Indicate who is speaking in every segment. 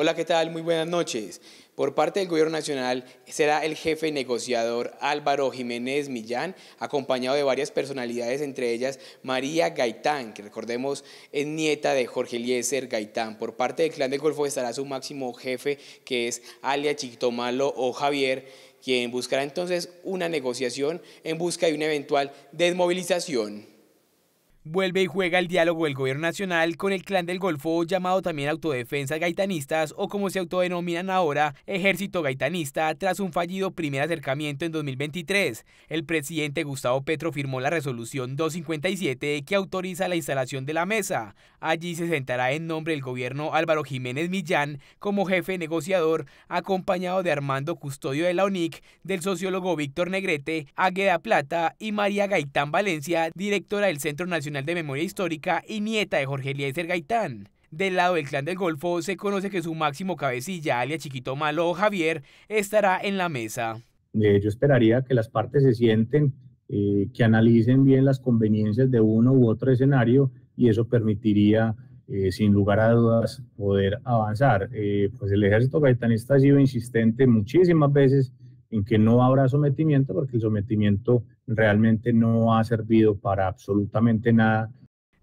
Speaker 1: Hola, ¿qué tal? Muy buenas noches. Por parte del Gobierno Nacional será el jefe negociador Álvaro Jiménez Millán, acompañado de varias personalidades, entre ellas María Gaitán, que recordemos es nieta de Jorge Eliezer Gaitán. Por parte del Clan del Golfo estará su máximo jefe, que es Alia Chiquitomalo o Javier, quien buscará entonces una negociación en busca de una eventual desmovilización. Vuelve y juega el diálogo del gobierno nacional con el clan del Golfo, llamado también Autodefensa Gaitanistas o como se autodenominan ahora, Ejército Gaitanista, tras un fallido primer acercamiento en 2023. El presidente Gustavo Petro firmó la resolución 257 que autoriza la instalación de la mesa. Allí se sentará en nombre del gobierno Álvaro Jiménez Millán como jefe negociador, acompañado de Armando Custodio de la UNIC, del sociólogo Víctor Negrete, Águeda Plata y María Gaitán Valencia, directora del Centro Nacional de Memoria Histórica y nieta de Jorge Eliezer Gaitán. Del lado del Clan del Golfo se conoce que su máximo cabecilla, alias Chiquito Malo, Javier, estará en la mesa. De eh, ello esperaría que las partes se sienten, eh, que analicen bien las conveniencias de uno u otro escenario y eso permitiría, eh, sin lugar a dudas, poder avanzar. pues el ejército gaitanista ha sido insistente muchísimas veces en que no habrá sometimiento, porque el sometimiento realmente no ha servido para absolutamente nada.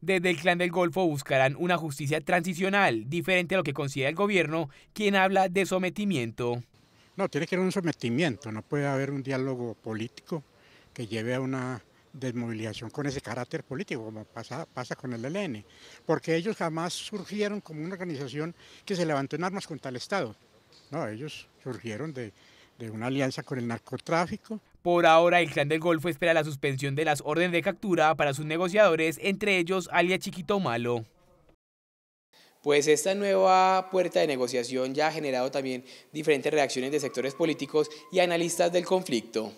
Speaker 1: Desde el Clan del Golfo buscarán una justicia transicional, diferente a lo que considera el gobierno, quien habla de sometimiento. No, tiene que haber un sometimiento, no puede haber un diálogo político que lleve a una desmovilización con ese carácter político, como pasa, pasa con el ELN, porque ellos jamás surgieron como una organización que se levantó en armas contra el Estado. No, ellos surgieron de, de una alianza con el narcotráfico. Por ahora, el Clan del Golfo espera la suspensión de las órdenes de captura para sus negociadores, entre ellos Alia Chiquito Malo. Pues esta nueva puerta de negociación ya ha generado también diferentes reacciones de sectores políticos y analistas del conflicto.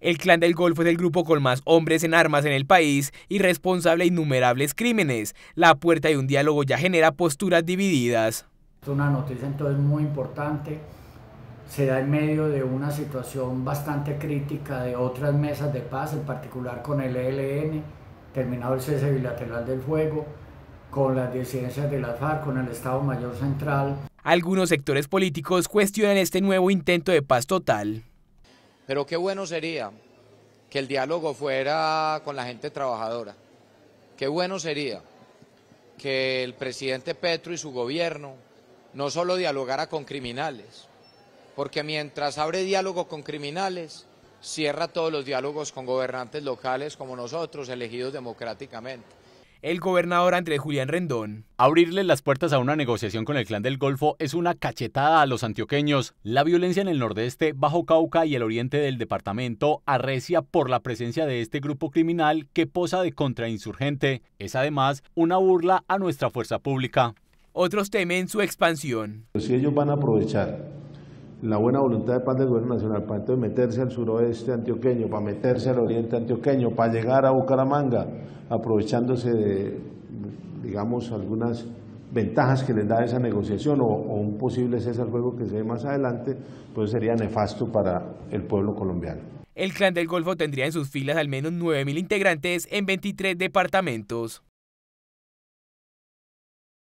Speaker 1: El Clan del Golfo es el grupo con más hombres en armas en el país y responsable de innumerables crímenes. La puerta de un diálogo ya genera posturas divididas. Es una noticia entonces muy importante se da en medio de una situación bastante crítica de otras mesas de paz, en particular con el ELN, terminado el cese bilateral del fuego, con las disidencias de la FARC, con el Estado Mayor Central. Algunos sectores políticos cuestionan este nuevo intento de paz total. Pero qué bueno sería que el diálogo fuera con la gente trabajadora. Qué bueno sería que el presidente Petro y su gobierno no solo dialogara con criminales, porque mientras abre diálogo con criminales, cierra todos los diálogos con gobernantes locales como nosotros, elegidos democráticamente. El gobernador Andrés Julián Rendón. Abrirle las puertas a una negociación con el clan del Golfo es una cachetada a los antioqueños. La violencia en el nordeste, Bajo Cauca y el oriente del departamento arrecia por la presencia de este grupo criminal que posa de contrainsurgente. Es además una burla a nuestra fuerza pública. Otros temen su expansión. Si ellos van a aprovechar la buena voluntad de Pan del gobierno nacional para entonces meterse al suroeste antioqueño, para meterse al oriente antioqueño, para llegar a Bucaramanga, aprovechándose de, digamos, algunas ventajas que les da esa negociación o, un posible cese juego que se ve más adelante, pues sería nefasto para el pueblo colombiano. El clan del Golfo tendría en sus filas al menos 9.000 integrantes en 23 departamentos.